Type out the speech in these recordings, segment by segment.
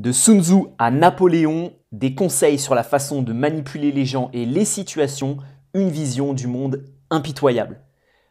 De Sun Tzu à Napoléon, des conseils sur la façon de manipuler les gens et les situations, une vision du monde impitoyable.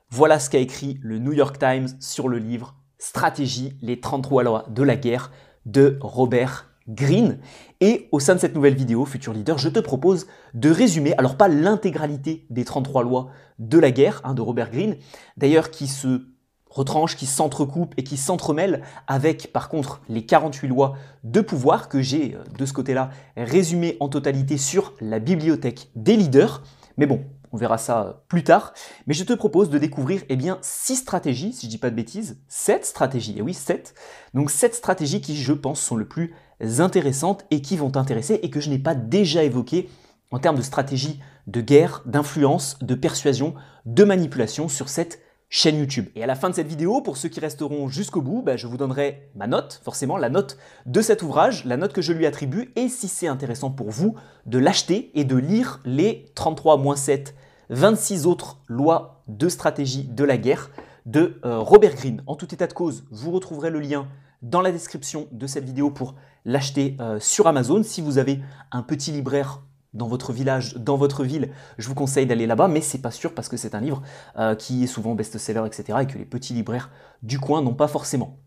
Voilà ce qu'a écrit le New York Times sur le livre Stratégie, les 33 lois de la guerre de Robert Greene. Et au sein de cette nouvelle vidéo, Futur Leader, je te propose de résumer, alors pas l'intégralité des 33 lois de la guerre hein, de Robert Greene, d'ailleurs qui se retranches qui s'entrecoupent et qui s'entremêlent avec par contre les 48 lois de pouvoir que j'ai euh, de ce côté-là résumé en totalité sur la bibliothèque des leaders. Mais bon, on verra ça euh, plus tard. Mais je te propose de découvrir eh bien, 6 stratégies, si je dis pas de bêtises, 7 stratégies, et oui 7. Donc 7 stratégies qui je pense sont le plus intéressantes et qui vont t'intéresser et que je n'ai pas déjà évoquées en termes de stratégie de guerre, d'influence, de persuasion, de manipulation sur cette chaîne YouTube. Et à la fin de cette vidéo, pour ceux qui resteront jusqu'au bout, bah, je vous donnerai ma note, forcément la note de cet ouvrage, la note que je lui attribue, et si c'est intéressant pour vous, de l'acheter et de lire les 33-7, 26 autres lois de stratégie de la guerre de euh, Robert Greene. En tout état de cause, vous retrouverez le lien dans la description de cette vidéo pour l'acheter euh, sur Amazon si vous avez un petit libraire dans votre village, dans votre ville, je vous conseille d'aller là-bas, mais c'est pas sûr parce que c'est un livre euh, qui est souvent best-seller, etc., et que les petits libraires du coin n'ont pas forcément.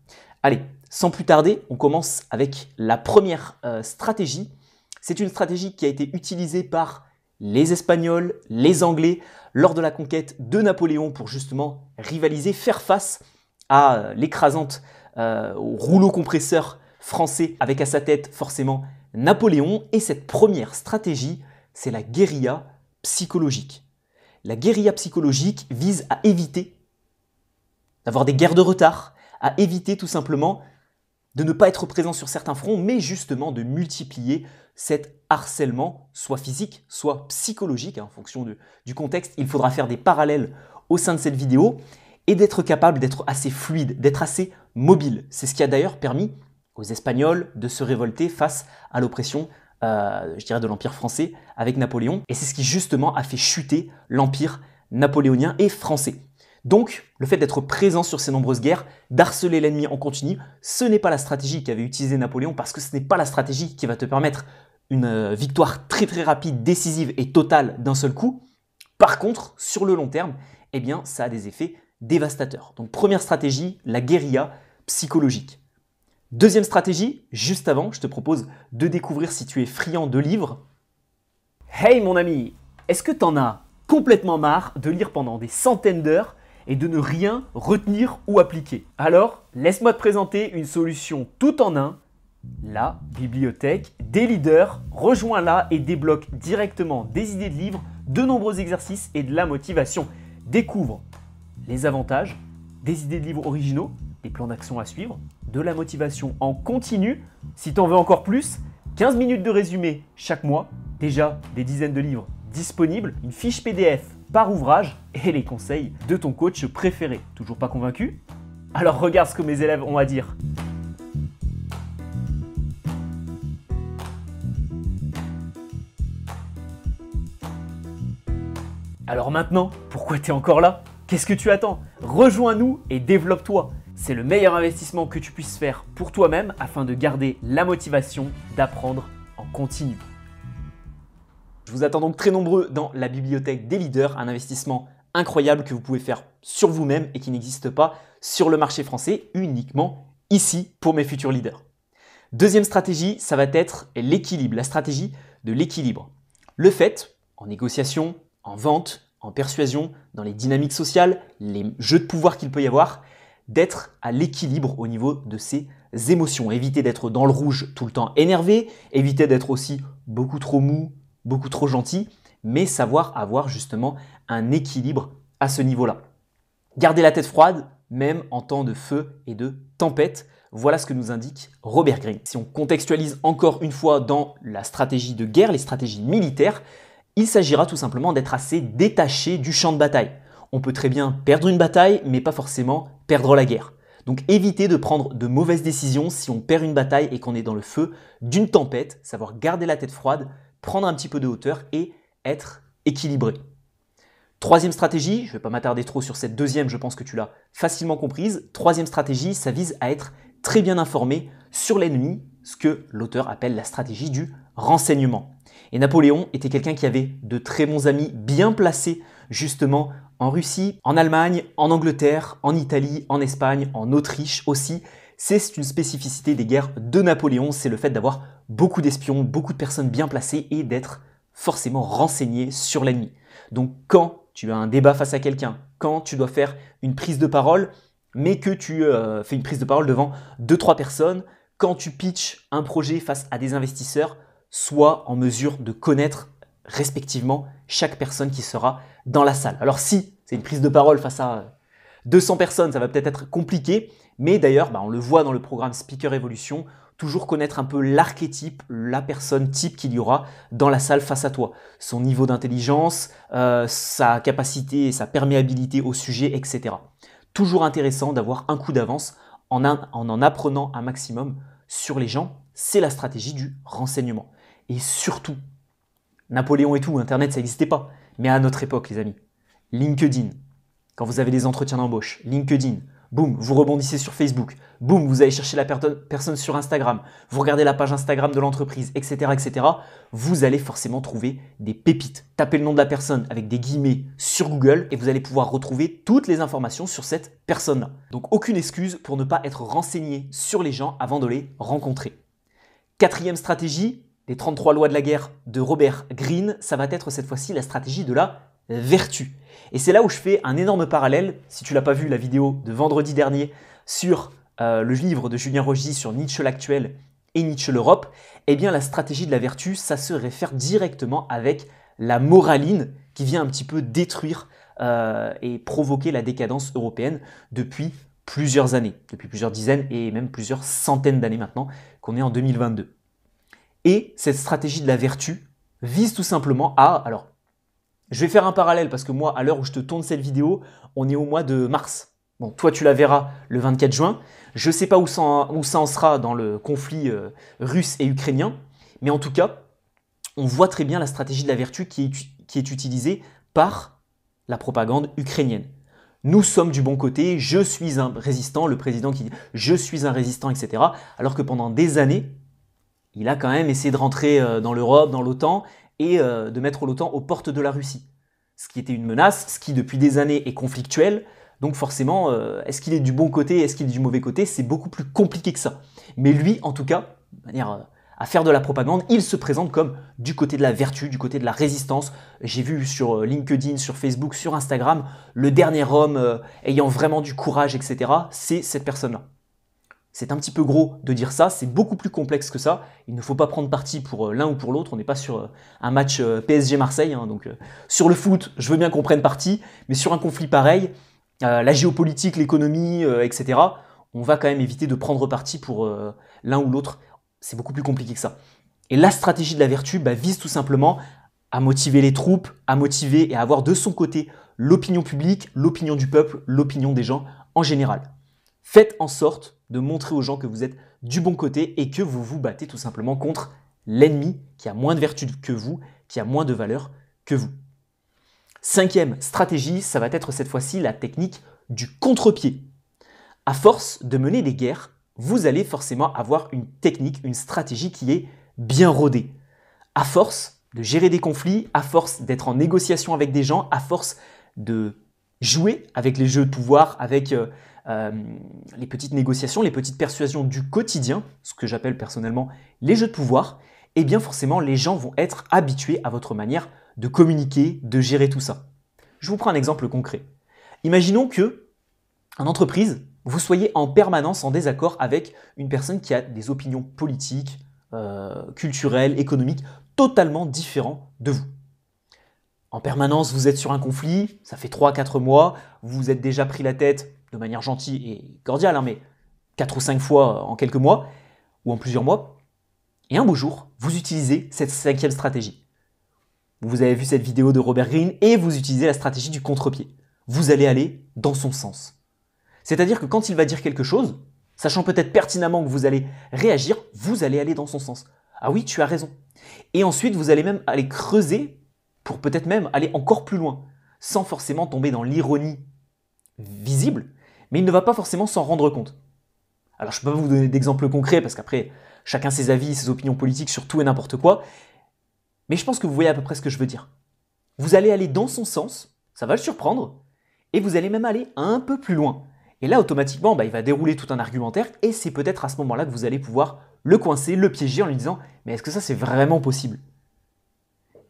Allez, sans plus tarder, on commence avec la première euh, stratégie. C'est une stratégie qui a été utilisée par les Espagnols, les Anglais, lors de la conquête de Napoléon pour justement rivaliser, faire face à euh, l'écrasante, rouleau compresseur français, avec à sa tête forcément Napoléon et cette première stratégie, c'est la guérilla psychologique. La guérilla psychologique vise à éviter d'avoir des guerres de retard, à éviter tout simplement de ne pas être présent sur certains fronts, mais justement de multiplier cet harcèlement, soit physique, soit psychologique, hein, en fonction du contexte. Il faudra faire des parallèles au sein de cette vidéo et d'être capable d'être assez fluide, d'être assez mobile. C'est ce qui a d'ailleurs permis aux Espagnols de se révolter face à l'oppression, euh, je dirais, de l'Empire français avec Napoléon. Et c'est ce qui justement a fait chuter l'Empire napoléonien et français. Donc, le fait d'être présent sur ces nombreuses guerres, d'harceler l'ennemi en continu, ce n'est pas la stratégie qu'avait utilisée Napoléon parce que ce n'est pas la stratégie qui va te permettre une euh, victoire très très rapide, décisive et totale d'un seul coup. Par contre, sur le long terme, eh bien, ça a des effets dévastateurs. Donc, première stratégie, la guérilla psychologique. Deuxième stratégie, juste avant, je te propose de découvrir si tu es friand de livres. Hey mon ami, est-ce que t'en as complètement marre de lire pendant des centaines d'heures et de ne rien retenir ou appliquer Alors, laisse-moi te présenter une solution tout en un, la bibliothèque des leaders. Rejoins-la et débloque directement des idées de livres, de nombreux exercices et de la motivation. Découvre les avantages, des idées de livres originaux, des plans d'action à suivre, de la motivation en continu. Si t'en veux encore plus, 15 minutes de résumé chaque mois, déjà des dizaines de livres disponibles, une fiche PDF par ouvrage et les conseils de ton coach préféré. Toujours pas convaincu Alors regarde ce que mes élèves ont à dire. Alors maintenant, pourquoi tu es encore là Qu'est-ce que tu attends Rejoins-nous et développe-toi. C'est le meilleur investissement que tu puisses faire pour toi-même afin de garder la motivation d'apprendre en continu. Je vous attends donc très nombreux dans la bibliothèque des leaders, un investissement incroyable que vous pouvez faire sur vous-même et qui n'existe pas sur le marché français uniquement ici pour mes futurs leaders. Deuxième stratégie, ça va être l'équilibre, la stratégie de l'équilibre. Le fait, en négociation, en vente, en persuasion, dans les dynamiques sociales, les jeux de pouvoir qu'il peut y avoir, d'être à l'équilibre au niveau de ses émotions. Éviter d'être dans le rouge tout le temps énervé, éviter d'être aussi beaucoup trop mou, beaucoup trop gentil, mais savoir avoir justement un équilibre à ce niveau-là. Garder la tête froide, même en temps de feu et de tempête, voilà ce que nous indique Robert Greene. Si on contextualise encore une fois dans la stratégie de guerre, les stratégies militaires, il s'agira tout simplement d'être assez détaché du champ de bataille on peut très bien perdre une bataille, mais pas forcément perdre la guerre. Donc éviter de prendre de mauvaises décisions si on perd une bataille et qu'on est dans le feu d'une tempête, savoir garder la tête froide, prendre un petit peu de hauteur et être équilibré. Troisième stratégie, je ne vais pas m'attarder trop sur cette deuxième, je pense que tu l'as facilement comprise. Troisième stratégie, ça vise à être très bien informé sur l'ennemi, ce que l'auteur appelle la stratégie du renseignement. Et Napoléon était quelqu'un qui avait de très bons amis bien placés justement en Russie, en Allemagne, en Angleterre, en Italie, en Espagne, en Autriche aussi, c'est une spécificité des guerres de Napoléon, c'est le fait d'avoir beaucoup d'espions, beaucoup de personnes bien placées et d'être forcément renseigné sur l'ennemi. Donc quand tu as un débat face à quelqu'un, quand tu dois faire une prise de parole, mais que tu euh, fais une prise de parole devant deux trois personnes, quand tu pitches un projet face à des investisseurs, sois en mesure de connaître respectivement chaque personne qui sera dans la salle. Alors si c'est une prise de parole face à 200 personnes, ça va peut-être être compliqué, mais d'ailleurs, bah, on le voit dans le programme Speaker Evolution, toujours connaître un peu l'archétype, la personne type qu'il y aura dans la salle face à toi. Son niveau d'intelligence, euh, sa capacité et sa perméabilité au sujet, etc. Toujours intéressant d'avoir un coup d'avance en en apprenant un maximum sur les gens. C'est la stratégie du renseignement. Et surtout, Napoléon et tout, Internet, ça n'existait pas. Mais à notre époque, les amis, LinkedIn. Quand vous avez des entretiens d'embauche, LinkedIn. Boum, vous rebondissez sur Facebook. Boum, vous allez chercher la personne sur Instagram. Vous regardez la page Instagram de l'entreprise, etc., etc. Vous allez forcément trouver des pépites. Tapez le nom de la personne avec des guillemets sur Google et vous allez pouvoir retrouver toutes les informations sur cette personne-là. Donc aucune excuse pour ne pas être renseigné sur les gens avant de les rencontrer. Quatrième stratégie, les 33 lois de la guerre de Robert Greene, ça va être cette fois-ci la stratégie de la vertu. Et c'est là où je fais un énorme parallèle, si tu l'as pas vu la vidéo de vendredi dernier sur euh, le livre de Julien Rogy sur Nietzsche l'actuel et Nietzsche l'Europe, eh bien la stratégie de la vertu, ça se réfère directement avec la moraline qui vient un petit peu détruire euh, et provoquer la décadence européenne depuis plusieurs années, depuis plusieurs dizaines et même plusieurs centaines d'années maintenant qu'on est en 2022. Et cette stratégie de la vertu vise tout simplement à, alors je vais faire un parallèle parce que moi, à l'heure où je te tourne cette vidéo, on est au mois de mars. Bon, toi, tu la verras le 24 juin. Je ne sais pas où ça, en, sera dans le conflit euh, russe et ukrainien, mais en tout cas, on voit très bien la stratégie de la vertu qui est utilisée par la propagande ukrainienne. Nous sommes du bon côté, je suis un résistant, le président qui dit je suis un résistant, etc. Alors que pendant des années, il a quand même essayé de rentrer euh, dans l'Europe, dans l'OTAN, euh, de mettre l'OTAN aux portes de la Russie. Ce qui était une menace, ce qui depuis des années est conflictuel. Donc forcément, euh, est-ce qu'il est du bon côté, est-ce qu'il est du mauvais côté, c'est beaucoup plus compliqué que ça. Mais lui, en tout cas, manière euh, à faire de la propagande, il se présente comme du côté de la vertu, du côté de la résistance. J'ai vu sur LinkedIn, sur Facebook, sur Instagram, le dernier homme ayant vraiment du courage, etc. C'est cette personne-là. C'est un petit peu gros de dire ça, c'est beaucoup plus complexe que ça. Il ne faut pas prendre parti pour euh, l'un ou pour l'autre. On n'est pas sur euh, un match euh, PSG-Marseille. Hein, donc, sur le foot, je veux bien qu'on prenne parti, mais sur un conflit pareil, la géopolitique, l'économie, etc., on va quand même éviter de prendre parti pour l'un ou l'autre. C'est beaucoup plus compliqué que ça. Et la stratégie de la vertu bah, vise tout simplement à motiver les troupes, à motiver et à avoir de son côté l'opinion publique, l'opinion du peuple, l'opinion des gens en général. Faites en sorte de montrer aux gens que vous êtes du bon côté et que vous vous battez tout simplement contre l'ennemi qui a moins de vertu que vous, qui a moins de valeur que vous. Cinquième stratégie, ça va être cette fois-ci la technique du contre-pied. À force de mener des guerres, vous allez forcément avoir une technique, une stratégie qui est bien rodée. À force de gérer des conflits, à force d'être en négociation avec des gens, à force de jouer avec les jeux de pouvoir, avec euh, euh, les petites négociations, les petites persuasions du quotidien, ce que j'appelle personnellement les jeux de pouvoir, et eh bien forcément les gens vont être habitués à votre manière de communiquer, de gérer tout ça. Je vous prends un exemple concret. Imaginons que, en entreprise, vous soyez en permanence en désaccord avec une personne qui a des opinions politiques, euh, culturelles, économiques totalement différentes de vous. En permanence, vous êtes sur un conflit, ça fait 3-4 mois, vous vous êtes déjà pris la tête de manière gentille et cordiale, hein, mais quatre ou cinq fois en quelques mois ou en plusieurs mois. Et un beau jour, vous utilisez cette cinquième stratégie. Vous avez vu cette vidéo de Robert Greene et vous utilisez la stratégie du contre-pied. Vous allez aller dans son sens. C'est-à-dire que quand il va dire quelque chose, sachant peut-être pertinemment que vous allez réagir, vous allez aller dans son sens. Ah oui, tu as raison. Et ensuite, vous allez même aller creuser pour peut-être même aller encore plus loin, sans forcément tomber dans l'ironie visible, mais il ne va pas forcément s'en rendre compte. Alors je ne peux pas vous donner d'exemples concrets parce qu'après, chacun ses avis, ses opinions politiques sur tout et n'importe quoi, mais je pense que vous voyez à peu près ce que je veux dire. Vous allez aller dans son sens, ça va le surprendre, et vous allez même aller un peu plus loin. Et là, automatiquement, bah, il va dérouler tout un argumentaire, et c'est peut-être à ce moment-là que vous allez pouvoir le coincer, le piéger en lui disant Mais est-ce que ça, c'est vraiment possible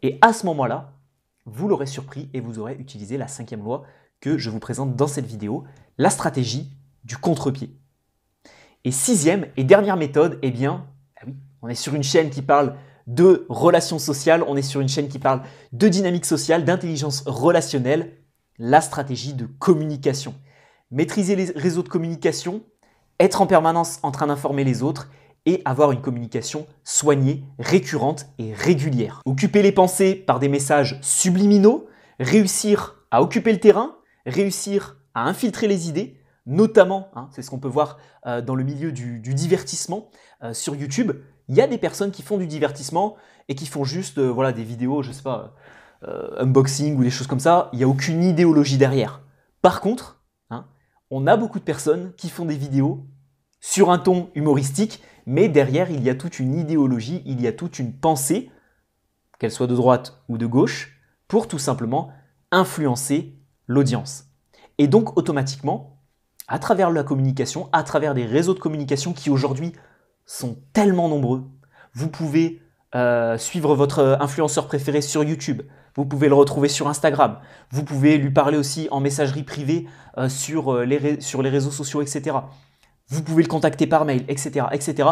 Et à ce moment-là, vous l'aurez surpris et vous aurez utilisé la cinquième loi je vous présente dans cette vidéo, la stratégie du contre-pied. Et sixième et dernière méthode, eh bien, ah on est sur une chaîne qui parle de relations sociales, on est sur une chaîne qui parle de dynamique sociale, d'intelligence relationnelle, la stratégie de communication. Maîtriser les réseaux de communication, être en permanence en train d'informer les autres et avoir une communication soignée, récurrente et régulière. Occuper les pensées par des messages subliminaux, réussir à occuper le terrain, réussir à infiltrer les idées, notamment, hein, c'est ce qu'on peut voir euh, dans le milieu du, divertissement euh, sur YouTube, il y a des personnes qui font du divertissement et qui font juste euh, voilà, des vidéos, je ne sais pas, unboxing ou des choses comme ça, il n'y a aucune idéologie derrière. Par contre, hein, on a beaucoup de personnes qui font des vidéos sur un ton humoristique, mais derrière, il y a toute une idéologie, il y a toute une pensée, qu'elle soit de droite ou de gauche, pour tout simplement influencer l'audience. Et donc automatiquement, à travers la communication, à travers des réseaux de communication qui aujourd'hui sont tellement nombreux, vous pouvez euh, suivre votre euh, influenceur préféré sur YouTube, vous pouvez le retrouver sur Instagram, vous pouvez lui parler aussi en messagerie privée euh, sur, les sur les réseaux sociaux, etc. Vous pouvez le contacter par mail, etc., etc.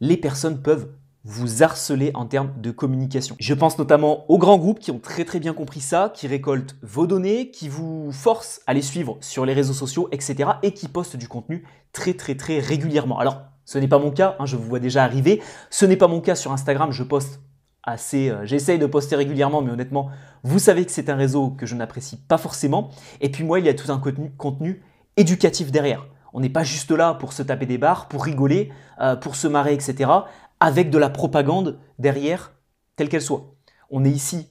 Les personnes peuvent vous harceler en termes de communication. Je pense notamment aux grands groupes qui ont très très bien compris ça, qui récoltent vos données, qui vous forcent à les suivre sur les réseaux sociaux, etc. et qui postent du contenu très très très régulièrement. Alors, ce n'est pas mon cas, hein, je vous vois déjà arriver. Ce n'est pas mon cas sur Instagram, je poste assez... Euh, j'essaye de poster régulièrement, mais honnêtement, vous savez que c'est un réseau que je n'apprécie pas forcément. Et puis moi, il y a tout un contenu, éducatif derrière. On n'est pas juste là pour se taper des barres, pour rigoler, euh, pour se marrer, etc avec de la propagande derrière, telle qu'elle soit. On est ici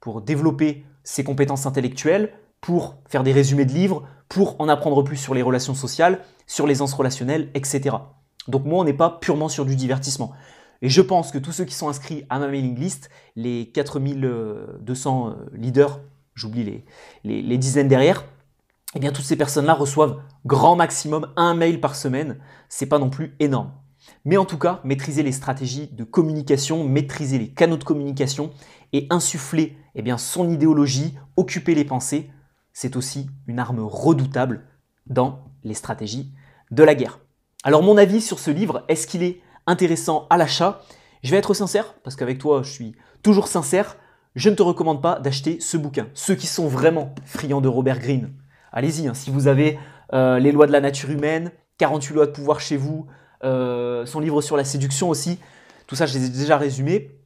pour développer ses compétences intellectuelles, pour faire des résumés de livres, pour en apprendre plus sur les relations sociales, sur l'aisance relationnelle, etc. Donc moi, on n'est pas purement sur du divertissement. Et je pense que tous ceux qui sont inscrits à ma mailing list, les 4200 euh, leaders, j'oublie les, dizaines derrière, eh bien toutes ces personnes-là reçoivent grand maximum un mail par semaine. C'est pas non plus énorme. Mais en tout cas, maîtriser les stratégies de communication, maîtriser les canaux de communication et insuffler eh son idéologie, occuper les pensées, c'est aussi une arme redoutable dans les stratégies de la guerre. Alors mon avis sur ce livre, est-ce qu'il est intéressant à l'achat Je vais être sincère, parce qu'avec toi je suis toujours sincère, je ne te recommande pas d'acheter ce bouquin. Ceux qui sont vraiment friands de Robert Greene, allez-y, hein. si vous avez euh, les lois de la nature humaine, 48 lois de pouvoir chez vous, euh, son livre sur la séduction aussi. Tout ça, je les ai déjà résumés.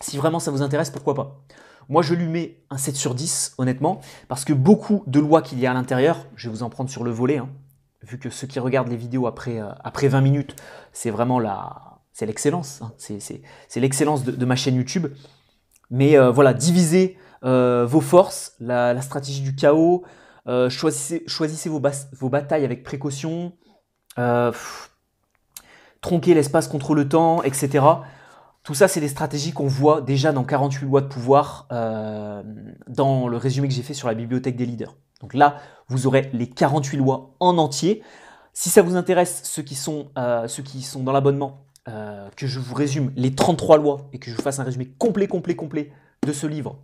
Si vraiment ça vous intéresse, pourquoi pas Moi, je lui mets un 7 sur 10, honnêtement, parce que beaucoup de lois qu'il y a à l'intérieur, je vais vous en prendre sur le volet, hein, vu que ceux qui regardent les vidéos après, euh, après 20 minutes, c'est vraiment la... C'est l'excellence, hein, c'est l'excellence de, ma chaîne YouTube. Mais euh, voilà, divisez vos forces, la, stratégie du chaos, choisissez, vos, batailles avec précaution tronquer l'espace contre le temps, etc. Tout ça, c'est des stratégies qu'on voit déjà dans 48 lois de pouvoir euh, dans le résumé que j'ai fait sur la bibliothèque des leaders. Donc là, vous aurez les 48 lois en entier. Si ça vous intéresse, ceux qui sont, euh, ceux qui sont dans l'abonnement, euh, que je vous résume les 33 lois et que je vous fasse un résumé complet, complet, complet de ce livre,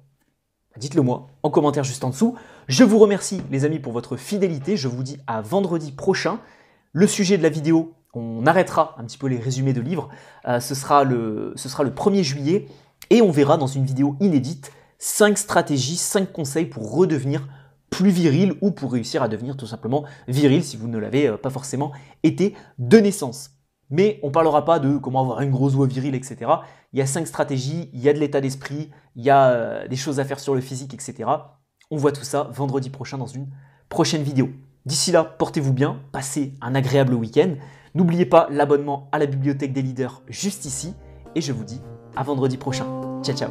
dites-le moi en commentaire juste en dessous. Je vous remercie les amis pour votre fidélité. Je vous dis à vendredi prochain. Le sujet de la vidéo, on arrêtera un petit peu les résumés de livres. Euh, ce, sera le, 1er juillet et on verra dans une vidéo inédite 5 stratégies, 5 conseils pour redevenir plus viril ou pour réussir à devenir tout simplement viril si vous ne l'avez euh, pas forcément été de naissance. Mais on parlera pas de comment avoir une grosse voix virile, etc. Il y a 5 stratégies, il y a de l'état d'esprit, il y a euh, des choses à faire sur le physique, etc. On voit tout ça vendredi prochain dans une prochaine vidéo. D'ici là, portez-vous bien, passez un agréable week-end. N'oubliez pas l'abonnement à la bibliothèque des leaders juste ici et je vous dis à vendredi prochain. Ciao ciao